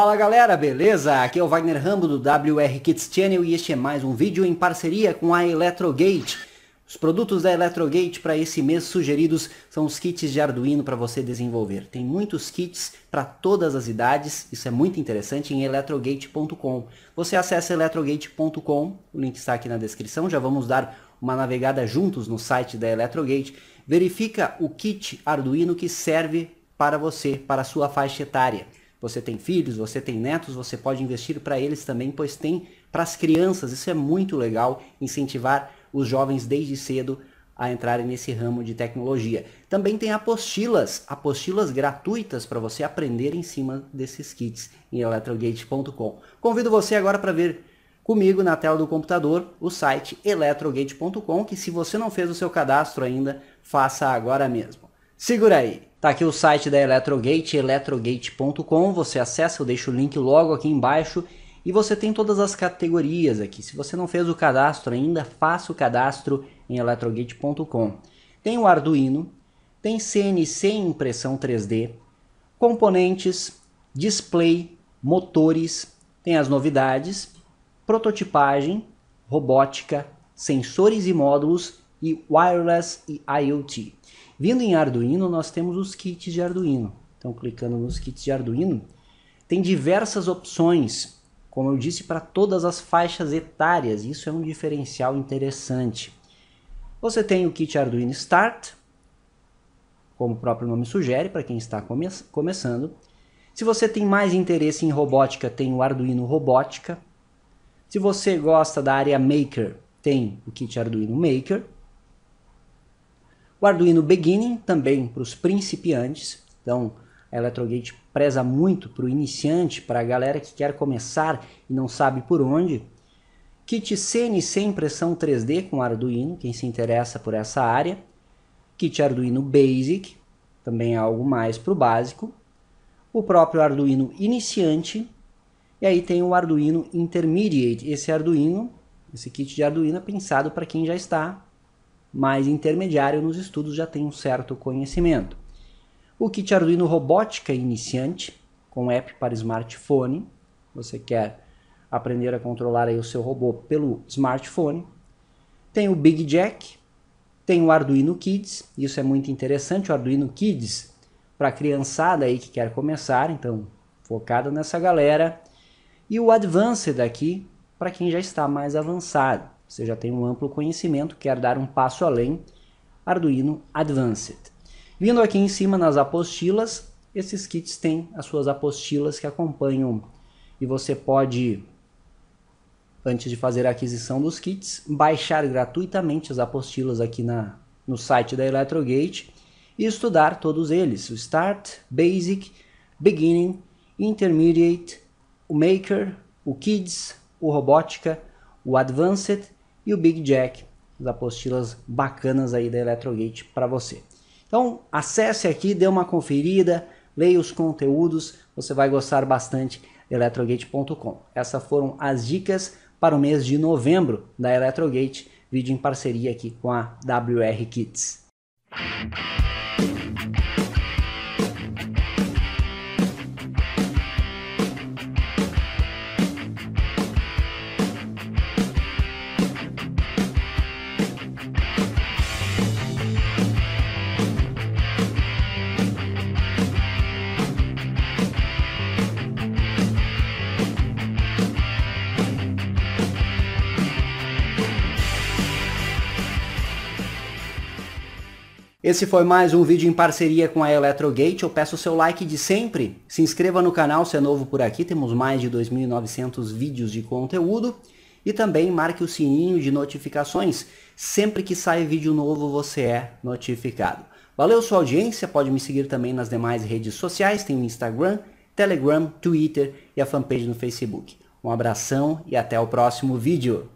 Fala galera, beleza? Aqui é o Wagner Rambo do WR Kids Channel e este é mais um vídeo em parceria com a Electrogate. Os produtos da Electrogate para esse mês sugeridos são os kits de Arduino para você desenvolver. Tem muitos kits para todas as idades, isso é muito interessante, em electrogate.com. Você acessa electrogate.com, o link está aqui na descrição, já vamos dar uma navegada juntos no site da Electrogate. Verifica o kit Arduino que serve para você, para a sua faixa etária. Você tem filhos, você tem netos, você pode investir para eles também, pois tem para as crianças. Isso é muito legal, incentivar os jovens desde cedo a entrarem nesse ramo de tecnologia. Também tem apostilas, apostilas gratuitas para você aprender em cima desses kits em eletrogate.com. Convido você agora para ver comigo na tela do computador o site eletrogate.com, que se você não fez o seu cadastro ainda, faça agora mesmo. Segura aí! Tá aqui o site da Eletrogate eletrogate.com Você acessa, eu deixo o link logo aqui embaixo. E você tem todas as categorias aqui. Se você não fez o cadastro ainda, faça o cadastro em eletrogate.com Tem o Arduino, tem CNC impressão 3D, componentes, display, motores, tem as novidades, prototipagem, robótica, sensores e módulos e wireless e IoT. Vindo em Arduino, nós temos os kits de Arduino. Então, clicando nos kits de Arduino, tem diversas opções, como eu disse, para todas as faixas etárias. Isso é um diferencial interessante. Você tem o kit Arduino Start, como o próprio nome sugere, para quem está come começando. Se você tem mais interesse em robótica, tem o Arduino Robótica. Se você gosta da área Maker, tem o kit Arduino Maker. O Arduino Beginning também para os principiantes, então a Electrogate preza muito para o iniciante, para a galera que quer começar e não sabe por onde. Kit CNC impressão 3D com Arduino, quem se interessa por essa área. Kit Arduino Basic, também é algo mais para o básico. O próprio Arduino iniciante. E aí tem o Arduino Intermediate. Esse Arduino, esse kit de Arduino é pensado para quem já está mais intermediário nos estudos já tem um certo conhecimento. O kit Arduino Robótica Iniciante, com app para smartphone, você quer aprender a controlar aí o seu robô pelo smartphone. Tem o Big Jack, tem o Arduino Kids, isso é muito interessante, o Arduino Kids para criançada aí que quer começar, então focado nessa galera. E o Advanced aqui para quem já está mais avançado. Você já tem um amplo conhecimento, quer dar um passo além, Arduino Advanced. Vindo aqui em cima nas apostilas, esses kits têm as suas apostilas que acompanham e você pode, antes de fazer a aquisição dos kits, baixar gratuitamente as apostilas aqui na, no site da Electrogate e estudar todos eles: o Start, Basic, Beginning, Intermediate, o Maker, o Kids, o Robótica, o Advanced e o Big Jack, as apostilas bacanas aí da Electrogate para você. Então acesse aqui, dê uma conferida, leia os conteúdos, você vai gostar bastante eletrogate.com. Essas foram as dicas para o mês de novembro da Electrogate, vídeo em parceria aqui com a WR Kids. Esse foi mais um vídeo em parceria com a Electrogate. Eu peço o seu like de sempre. Se inscreva no canal se é novo por aqui. Temos mais de 2.900 vídeos de conteúdo. E também marque o sininho de notificações. Sempre que sai vídeo novo, você é notificado. Valeu sua audiência. Pode me seguir também nas demais redes sociais. Tem o Instagram, Telegram, Twitter e a fanpage no Facebook. Um abração e até o próximo vídeo.